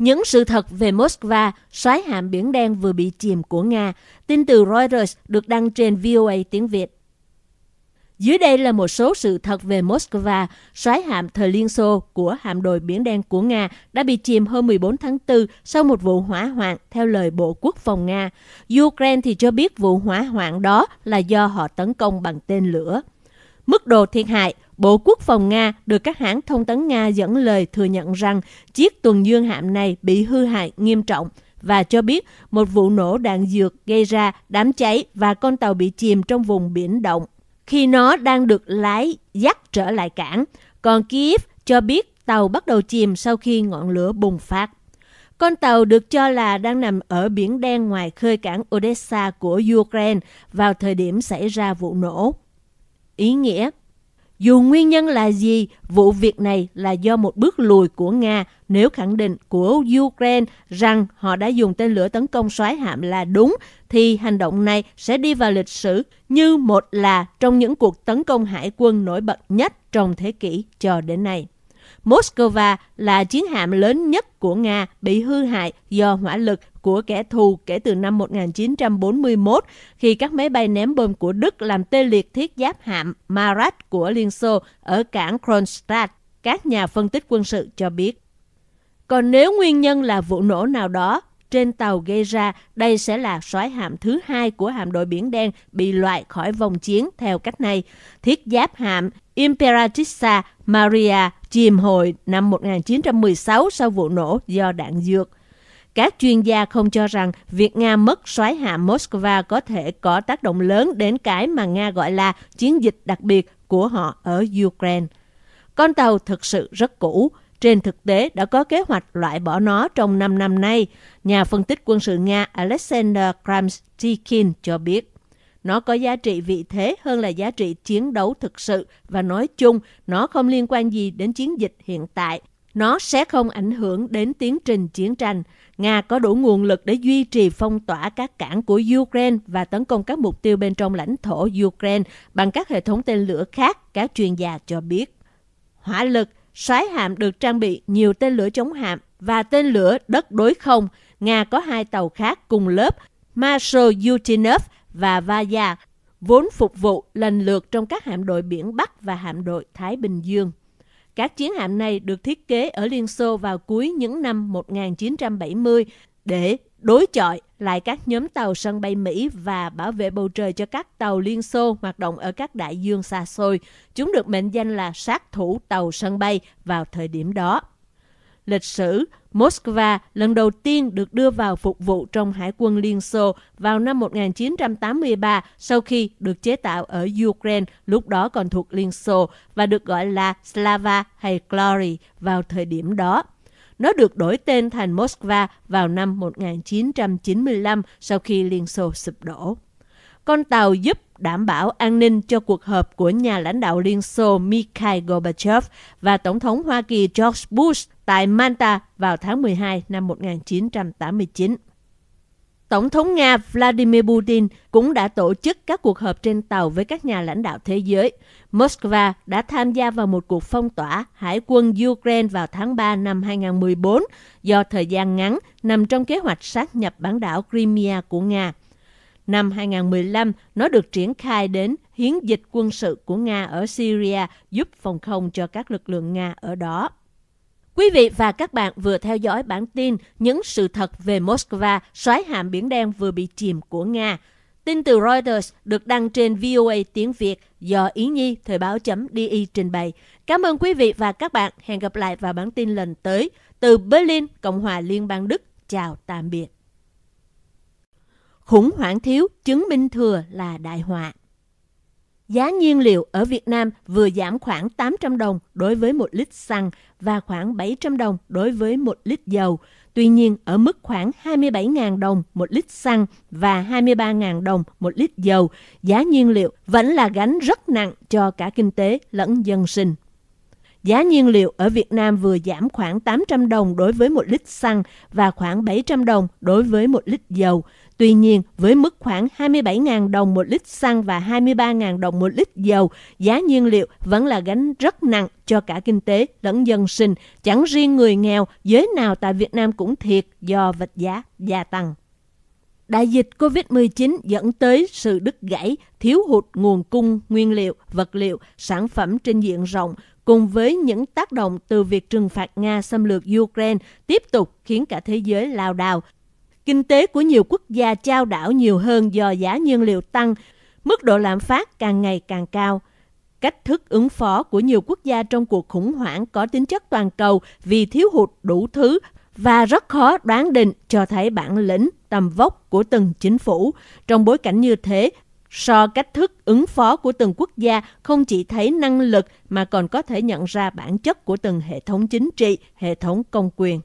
Những sự thật về Moscow, xoáy hạm biển đen vừa bị chìm của Nga, tin từ Reuters được đăng trên VOA tiếng Việt. Dưới đây là một số sự thật về Moscow, xoáy hạm thời Liên Xô của hạm đội Biển Đen của Nga đã bị chìm hôm 14 tháng 4 sau một vụ hỏa hoạn theo lời Bộ Quốc phòng Nga. Ukraine thì cho biết vụ hỏa hoạn đó là do họ tấn công bằng tên lửa. Mức độ thiệt hại Bộ Quốc phòng Nga được các hãng thông tấn Nga dẫn lời thừa nhận rằng chiếc tuần dương hạm này bị hư hại nghiêm trọng và cho biết một vụ nổ đạn dược gây ra đám cháy và con tàu bị chìm trong vùng biển động khi nó đang được lái dắt trở lại cảng. Còn Kiev cho biết tàu bắt đầu chìm sau khi ngọn lửa bùng phát. Con tàu được cho là đang nằm ở biển đen ngoài khơi cảng Odessa của Ukraine vào thời điểm xảy ra vụ nổ. Ý nghĩa, dù nguyên nhân là gì, vụ việc này là do một bước lùi của Nga nếu khẳng định của Ukraine rằng họ đã dùng tên lửa tấn công xoáy hạm là đúng, thì hành động này sẽ đi vào lịch sử như một là trong những cuộc tấn công hải quân nổi bật nhất trong thế kỷ cho đến nay. Moscow là chiến hạm lớn nhất của Nga bị hư hại do hỏa lực của kẻ thù kể từ năm 1941 khi các máy bay ném bom của Đức làm tê liệt thiết giáp hạm Marat của Liên Xô ở cảng Kronstadt, các nhà phân tích quân sự cho biết. Còn nếu nguyên nhân là vụ nổ nào đó trên tàu gây ra, đây sẽ là soái hạm thứ hai của hạm đội Biển Đen bị loại khỏi vòng chiến theo cách này. Thiết giáp hạm Imperatrixa Maria chìm hồi năm 1916 sau vụ nổ do đạn dược. Các chuyên gia không cho rằng việc Nga mất xoáy hạ Moscow có thể có tác động lớn đến cái mà Nga gọi là chiến dịch đặc biệt của họ ở Ukraine. Con tàu thực sự rất cũ, trên thực tế đã có kế hoạch loại bỏ nó trong 5 năm nay, nhà phân tích quân sự Nga Alexander Kramstikin cho biết. Nó có giá trị vị thế hơn là giá trị chiến đấu thực sự và nói chung nó không liên quan gì đến chiến dịch hiện tại. Nó sẽ không ảnh hưởng đến tiến trình chiến tranh. Nga có đủ nguồn lực để duy trì phong tỏa các cảng của Ukraine và tấn công các mục tiêu bên trong lãnh thổ Ukraine bằng các hệ thống tên lửa khác, các chuyên gia cho biết. Hỏa lực, xoáy hạm được trang bị nhiều tên lửa chống hạm và tên lửa đất đối không. Nga có hai tàu khác cùng lớp Marshal Yutinov và Vaya, vốn phục vụ lần lượt trong các hạm đội biển Bắc và hạm đội Thái Bình Dương. Các chiến hạm này được thiết kế ở Liên Xô vào cuối những năm 1970 để đối chọi lại các nhóm tàu sân bay Mỹ và bảo vệ bầu trời cho các tàu Liên Xô hoạt động ở các đại dương xa xôi. Chúng được mệnh danh là sát thủ tàu sân bay vào thời điểm đó lịch sử, Moscow lần đầu tiên được đưa vào phục vụ trong Hải quân Liên Xô vào năm 1983 sau khi được chế tạo ở Ukraine, lúc đó còn thuộc Liên Xô và được gọi là Slava hay Glory vào thời điểm đó. Nó được đổi tên thành Moskva vào năm 1995 sau khi Liên Xô sụp đổ. Con tàu giúp đảm bảo an ninh cho cuộc họp của nhà lãnh đạo Liên Xô Mikhail Gorbachev và Tổng thống Hoa Kỳ George Bush tại Manta vào tháng 12 năm 1989. Tổng thống Nga Vladimir Putin cũng đã tổ chức các cuộc họp trên tàu với các nhà lãnh đạo thế giới. Moscow đã tham gia vào một cuộc phong tỏa hải quân Ukraine vào tháng 3 năm 2014 do thời gian ngắn nằm trong kế hoạch sát nhập bán đảo Crimea của Nga. Năm 2015, nó được triển khai đến hiến dịch quân sự của Nga ở Syria giúp phòng không cho các lực lượng Nga ở đó. Quý vị và các bạn vừa theo dõi bản tin Những sự thật về Moscow, xoáy hạm biển đen vừa bị chìm của Nga. Tin từ Reuters được đăng trên VOA tiếng Việt do Ý Nhi Thời báo.di trình bày. Cảm ơn quý vị và các bạn. Hẹn gặp lại vào bản tin lần tới. Từ Berlin, Cộng hòa Liên bang Đức. Chào tạm biệt. Khủng hoảng thiếu chứng minh thừa là đại họa. Giá nhiên liệu ở Việt Nam vừa giảm khoảng 800 đồng đối với 1 lít xăng và khoảng 700 đồng đối với 1 lít dầu. Tuy nhiên, ở mức khoảng 27.000 đồng 1 lít xăng và 23.000 đồng 1 lít dầu, giá nhiên liệu vẫn là gánh rất nặng cho cả kinh tế lẫn dân sinh. Giá nhiên liệu ở Việt Nam vừa giảm khoảng 800 đồng đối với 1 lít xăng và khoảng 700 đồng đối với 1 lít dầu. Tuy nhiên, với mức khoảng 27.000 đồng một lít xăng và 23.000 đồng một lít dầu, giá nhiên liệu vẫn là gánh rất nặng cho cả kinh tế lẫn dân sinh. Chẳng riêng người nghèo, giới nào tại Việt Nam cũng thiệt do vật giá gia tăng. Đại dịch COVID-19 dẫn tới sự đứt gãy, thiếu hụt nguồn cung, nguyên liệu, vật liệu, sản phẩm trên diện rộng, cùng với những tác động từ việc trừng phạt Nga xâm lược Ukraine tiếp tục khiến cả thế giới lao đao, Kinh tế của nhiều quốc gia trao đảo nhiều hơn do giá nhiên liệu tăng, mức độ lạm phát càng ngày càng cao. Cách thức ứng phó của nhiều quốc gia trong cuộc khủng hoảng có tính chất toàn cầu vì thiếu hụt đủ thứ và rất khó đoán định cho thấy bản lĩnh, tầm vóc của từng chính phủ. Trong bối cảnh như thế, so cách thức ứng phó của từng quốc gia không chỉ thấy năng lực mà còn có thể nhận ra bản chất của từng hệ thống chính trị, hệ thống công quyền.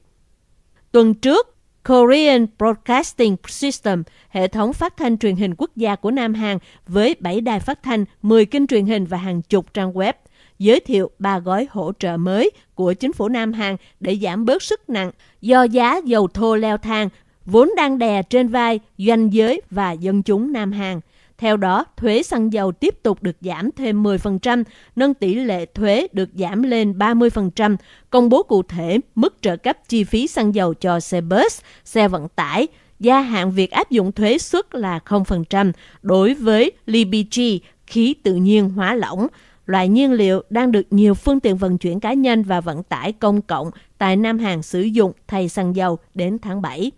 Tuần trước, Korean Broadcasting System, hệ thống phát thanh truyền hình quốc gia của Nam Hàn với 7 đài phát thanh, 10 kênh truyền hình và hàng chục trang web, giới thiệu ba gói hỗ trợ mới của chính phủ Nam Hàn để giảm bớt sức nặng do giá dầu thô leo thang, vốn đang đè trên vai doanh giới và dân chúng Nam Hàn. Theo đó, thuế xăng dầu tiếp tục được giảm thêm 10%, nâng tỷ lệ thuế được giảm lên 30%, công bố cụ thể mức trợ cấp chi phí xăng dầu cho xe bus, xe vận tải, gia hạn việc áp dụng thuế suất là 0% đối với LPG, khí tự nhiên hóa lỏng, loại nhiên liệu đang được nhiều phương tiện vận chuyển cá nhân và vận tải công cộng tại Nam Hàn sử dụng thay xăng dầu đến tháng 7.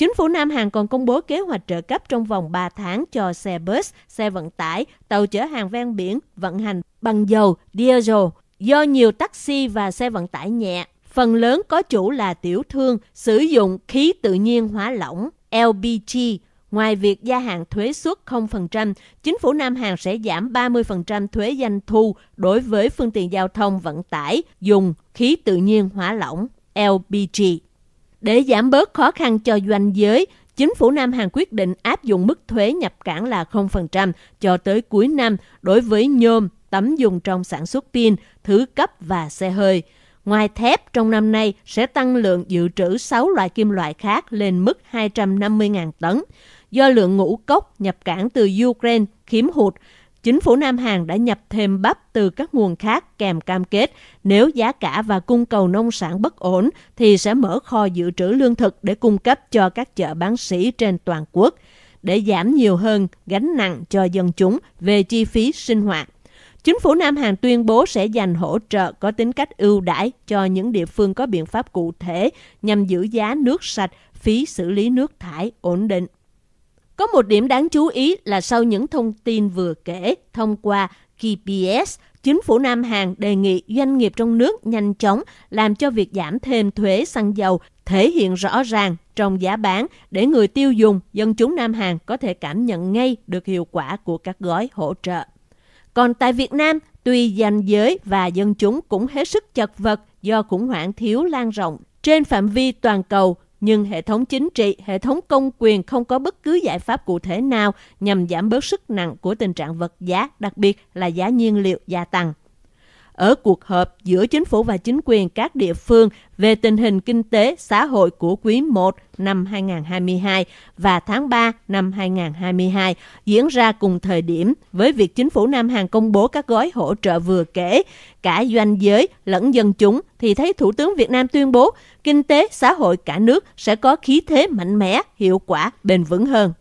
Chính phủ Nam Hàn còn công bố kế hoạch trợ cấp trong vòng 3 tháng cho xe bus, xe vận tải, tàu chở hàng ven biển vận hành bằng dầu diesel do nhiều taxi và xe vận tải nhẹ. Phần lớn có chủ là tiểu thương sử dụng khí tự nhiên hóa lỏng LPG. Ngoài việc gia hạn thuế suất 0%, chính phủ Nam Hàn sẽ giảm 30% thuế doanh thu đối với phương tiện giao thông vận tải dùng khí tự nhiên hóa lỏng LPG. Để giảm bớt khó khăn cho doanh giới, chính phủ Nam Hàn quyết định áp dụng mức thuế nhập cảng là 0% cho tới cuối năm đối với nhôm, tấm dùng trong sản xuất pin, thứ cấp và xe hơi. Ngoài thép, trong năm nay sẽ tăng lượng dự trữ 6 loại kim loại khác lên mức 250.000 tấn. Do lượng ngũ cốc nhập cảng từ Ukraine khiếm hụt, chính phủ Nam Hàn đã nhập thêm bắp từ các nguồn khác kèm cam kết nếu giá cả và cung cầu nông sản bất ổn thì sẽ mở kho dự trữ lương thực để cung cấp cho các chợ bán sỉ trên toàn quốc để giảm nhiều hơn gánh nặng cho dân chúng về chi phí sinh hoạt. Chính phủ Nam Hàn tuyên bố sẽ dành hỗ trợ có tính cách ưu đãi cho những địa phương có biện pháp cụ thể nhằm giữ giá nước sạch, phí xử lý nước thải ổn định. Có một điểm đáng chú ý là sau những thông tin vừa kể thông qua KPS chính phủ Nam Hàn đề nghị doanh nghiệp trong nước nhanh chóng làm cho việc giảm thêm thuế xăng dầu thể hiện rõ ràng trong giá bán để người tiêu dùng, dân chúng Nam Hàn có thể cảm nhận ngay được hiệu quả của các gói hỗ trợ. Còn tại Việt Nam, tuy danh giới và dân chúng cũng hết sức chật vật do khủng hoảng thiếu lan rộng trên phạm vi toàn cầu, nhưng hệ thống chính trị, hệ thống công quyền không có bất cứ giải pháp cụ thể nào nhằm giảm bớt sức nặng của tình trạng vật giá, đặc biệt là giá nhiên liệu gia tăng ở cuộc họp giữa chính phủ và chính quyền các địa phương về tình hình kinh tế xã hội của quý 1 năm 2022 và tháng 3 năm 2022 diễn ra cùng thời điểm với việc chính phủ Nam Hàn công bố các gói hỗ trợ vừa kể, cả doanh giới lẫn dân chúng thì thấy Thủ tướng Việt Nam tuyên bố kinh tế xã hội cả nước sẽ có khí thế mạnh mẽ, hiệu quả, bền vững hơn.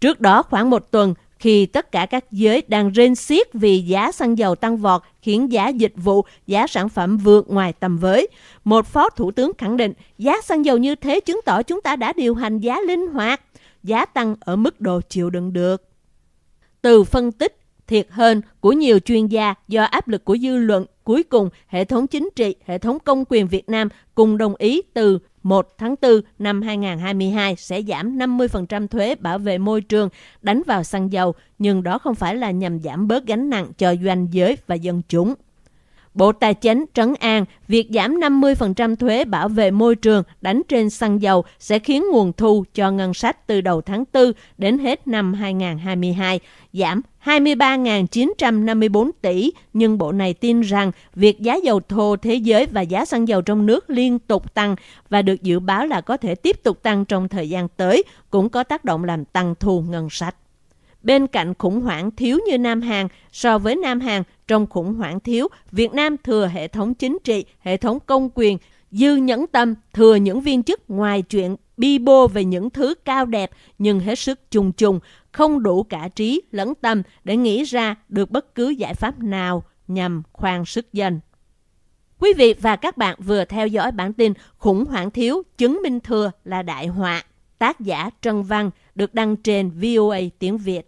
Trước đó khoảng một tuần, khi tất cả các giới đang rên xiết vì giá xăng dầu tăng vọt khiến giá dịch vụ, giá sản phẩm vượt ngoài tầm với. Một phó thủ tướng khẳng định giá xăng dầu như thế chứng tỏ chúng ta đã điều hành giá linh hoạt, giá tăng ở mức độ chịu đựng được. Từ phân tích thiệt hơn của nhiều chuyên gia do áp lực của dư luận, cuối cùng hệ thống chính trị, hệ thống công quyền Việt Nam cùng đồng ý từ 1 tháng 4 năm 2022 sẽ giảm 50% thuế bảo vệ môi trường đánh vào xăng dầu, nhưng đó không phải là nhằm giảm bớt gánh nặng cho doanh giới và dân chúng. Bộ Tài chính trấn an việc giảm 50% thuế bảo vệ môi trường đánh trên xăng dầu sẽ khiến nguồn thu cho ngân sách từ đầu tháng 4 đến hết năm 2022 giảm 23.954 tỷ, nhưng bộ này tin rằng việc giá dầu thô thế giới và giá xăng dầu trong nước liên tục tăng và được dự báo là có thể tiếp tục tăng trong thời gian tới cũng có tác động làm tăng thu ngân sách. Bên cạnh khủng hoảng thiếu như Nam Hàn, so với Nam Hàn trong khủng hoảng thiếu, Việt Nam thừa hệ thống chính trị, hệ thống công quyền, dư nhẫn tâm, thừa những viên chức ngoài chuyện bi bô về những thứ cao đẹp nhưng hết sức trùng trùng, không đủ cả trí lẫn tâm để nghĩ ra được bất cứ giải pháp nào nhằm khoan sức dân. Quý vị và các bạn vừa theo dõi bản tin Khủng hoảng thiếu chứng minh thừa là đại họa, tác giả trần Văn được đăng trên VOA tiếng Việt